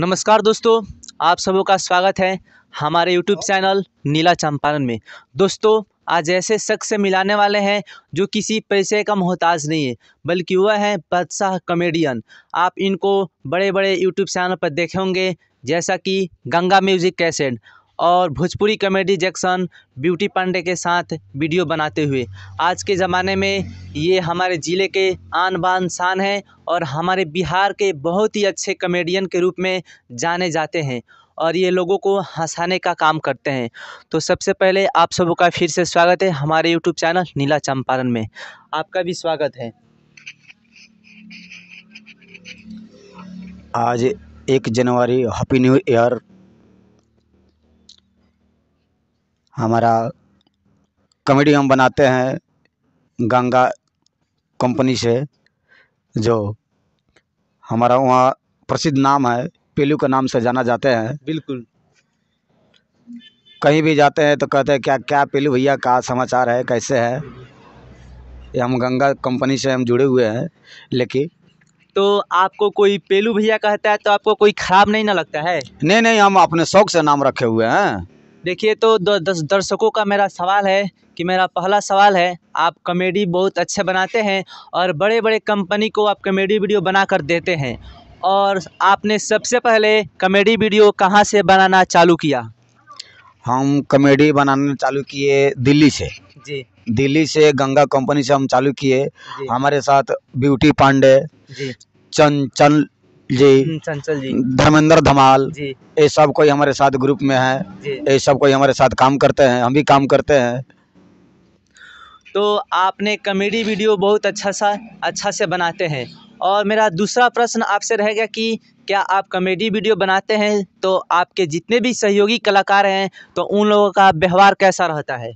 नमस्कार दोस्तों आप सबों का स्वागत है हमारे यूट्यूब चैनल नीला चंपारण में दोस्तों आज ऐसे शख्स से मिलाने वाले हैं जो किसी पैसे का मोहताज नहीं है बल्कि वह है बादशाह कॉमेडियन आप इनको बड़े बड़े यूट्यूब चैनल पर देखे होंगे जैसा कि गंगा म्यूज़िक कैसेट और Bhojpuri comedy Jackson Beauty Pandey के साथ वीडियो बनाते हुए आज के ज़माने में ये हमारे ज़िले के आन बान शान हैं और हमारे बिहार के बहुत ही अच्छे कॉमेडियन के रूप में जाने जाते हैं और ये लोगों को हंसाने का काम करते हैं तो सबसे पहले आप सब का फिर से स्वागत है हमारे यूट्यूब चैनल नीला चंपारण में आपका भी स्वागत है आज एक जनवरी हैप्पी न्यू ईयर हमारा कमेडी हम बनाते हैं गंगा कंपनी से जो हमारा वहाँ प्रसिद्ध नाम है पीलू के नाम से जाना जाते हैं बिल्कुल कहीं भी जाते हैं तो कहते हैं क्या क्या पेलू भैया का समाचार है कैसे है ये हम गंगा कंपनी से हम जुड़े हुए हैं लेकिन तो आपको कोई पेलू भैया कहता है तो आपको कोई ख़राब नहीं ना लगता है नहीं नहीं हम अपने शौक से नाम रखे हुए हैं देखिए तो दर्शकों का मेरा सवाल है कि मेरा पहला सवाल है आप कॉमेडी बहुत अच्छे बनाते हैं और बड़े बड़े कंपनी को आप कॉमेडी वीडियो बना कर देते हैं और आपने सबसे पहले कॉमेडी वीडियो कहाँ से बनाना चालू किया हम कॉमेडी बनाना चालू किए दिल्ली से जी दिल्ली से गंगा कंपनी से हम चालू किए हमारे साथ ब्यूटी पांडे चंचल जी हम्म, चंचल जी धर्मेंद्र धमाल जी ये सब कोई हमारे साथ ग्रुप में है ये सब कोई हमारे साथ काम करते हैं हम भी काम करते हैं तो आपने कॉमेडी वीडियो बहुत अच्छा सा अच्छा से बनाते हैं और मेरा दूसरा प्रश्न आपसे रहेगा कि क्या आप कॉमेडी वीडियो बनाते हैं तो आपके जितने भी सहयोगी कलाकार हैं तो उन लोगों का व्यवहार कैसा रहता है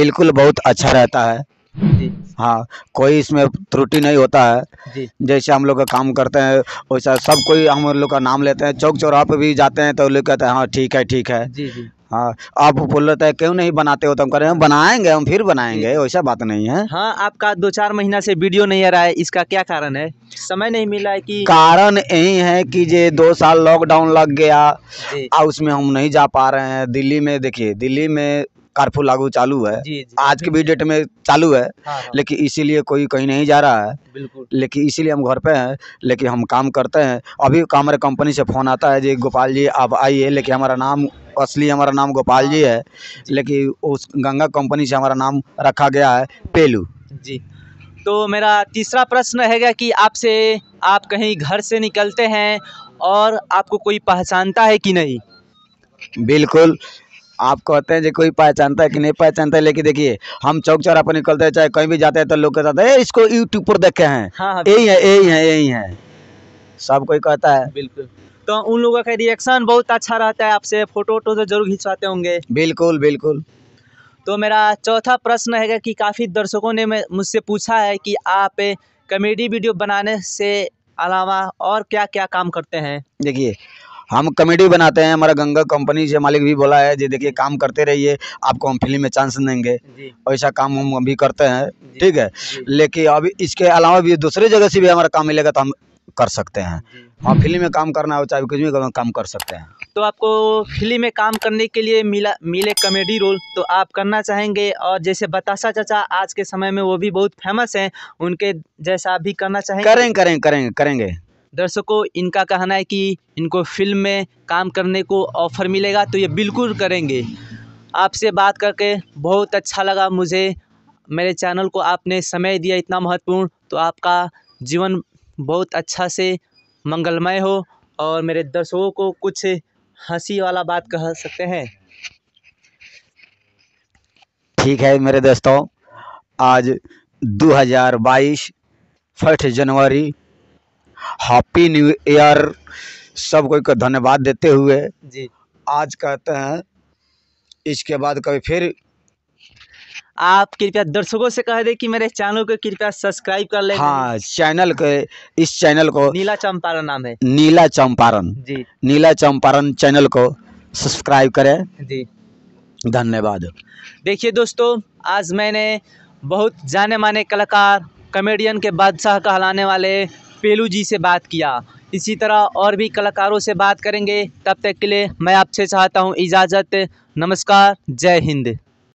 बिल्कुल बहुत अच्छा रहता है हाँ कोई इसमें त्रुटि नहीं होता है जैसे हम लोग का काम करते हैं वैसा सब कोई हम लोग का नाम लेते हैं चौक चौराहा पे भी जाते हैं तो लोग कहते हैं हाँ ठीक है ठीक है जी जी हाँ आप बोल रहे हैं क्यों नहीं बनाते हो तो हम कह रहे हैं बनाएंगे हम फिर बनाएंगे वैसा बात नहीं है हाँ आपका दो चार महीना से वीडियो नहीं आ रहा है इसका क्या कारण है समय नहीं मिला है कि कारण यही है कि जे दो साल लॉकडाउन लग गया और उसमें हम नहीं जा पा रहे हैं दिल्ली में देखिए दिल्ली में कर्फ्यू लागू चालू है जी, जी, आज के भी डेट में चालू है हाँ, हाँ। लेकिन इसीलिए कोई कहीं नहीं जा रहा है लेकिन इसीलिए हम घर पे हैं लेकिन हम काम करते हैं अभी हमारे कंपनी से फ़ोन आता है जी गोपाल जी आप आइए लेकिन हमारा नाम असली हमारा नाम गोपाल जी है हाँ, लेकिन उस गंगा कंपनी से हमारा नाम रखा गया है पेलू जी तो मेरा तीसरा प्रश्न है कि आपसे आप कहीं घर से निकलते हैं और आपको कोई पहचानता है कि नहीं बिल्कुल आप कहते हैं जो कोई पहचानता है कि नहीं पहचानता है लेकिन देखिए हम चौक चौरा पर निकलते हैं चाहे कहीं भी जाते हैं तो लोग कहते हैं इसको यूट्यूब पर देखे हैं हाँ, हाँ, यही है यही है यही है सब कोई कहता है बिल्कुल तो उन लोगों का रिएक्शन बहुत अच्छा रहता है आपसे फोटो वोटो तो जरूर खिंचवाते होंगे बिल्कुल बिल्कुल तो मेरा चौथा प्रश्न है कि काफ़ी दर्शकों ने मुझसे पूछा है कि आप कॉमेडी वीडियो बनाने से अलावा और क्या क्या काम करते हैं देखिए हम कमेडी बनाते हैं हमारा गंगा कंपनी से मालिक भी बोला है जी देखिए काम करते रहिए आपको हम फिल्म में चांस देंगे ऐसा काम हम अभी करते हैं ठीक है लेकिन अभी इसके अलावा भी दूसरे जगह से भी हमारा काम मिलेगा तो हम कर सकते हैं हाँ फिल्म में काम करना हो चाहे कुछ भी काम कर सकते हैं तो आपको फिल्म में काम करने के लिए मिला मिले कॉमेडी रोल तो आप करना चाहेंगे और जैसे बताशा चाचा आज के समय में वो भी बहुत फेमस हैं उनके जैसा आप भी करना चाहेंगे करें करेंगे करेंगे करेंगे दर्शकों इनका कहना है कि इनको फ़िल्म में काम करने को ऑफ़र मिलेगा तो ये बिल्कुल करेंगे आपसे बात करके बहुत अच्छा लगा मुझे मेरे चैनल को आपने समय दिया इतना महत्वपूर्ण तो आपका जीवन बहुत अच्छा से मंगलमय हो और मेरे दर्शकों को कुछ हंसी वाला बात कह सकते हैं ठीक है मेरे दोस्तों आज 2022 फर्स्ट जनवरी हैप्पी न्यू ईयर सब कोई को धन्यवाद देते हुए जी आज कहते हैं इसके बाद कभी फिर आप कृपया दर्शकों से कह दे कि मेरे चैनल को कृपया सब्सक्राइब कर ले हाँ चैनल के इस चैनल को नीला चंपारण नाम है नीला चंपारण जी नीला चंपारण चैनल को सब्सक्राइब करें जी धन्यवाद देखिए दोस्तों आज मैंने बहुत जाने माने कलाकार कॉमेडियन के बादशाह कहलाने वाले पेलू जी से बात किया इसी तरह और भी कलाकारों से बात करेंगे तब तक के लिए मैं आपसे चाहता हूँ इजाज़त नमस्कार जय हिंद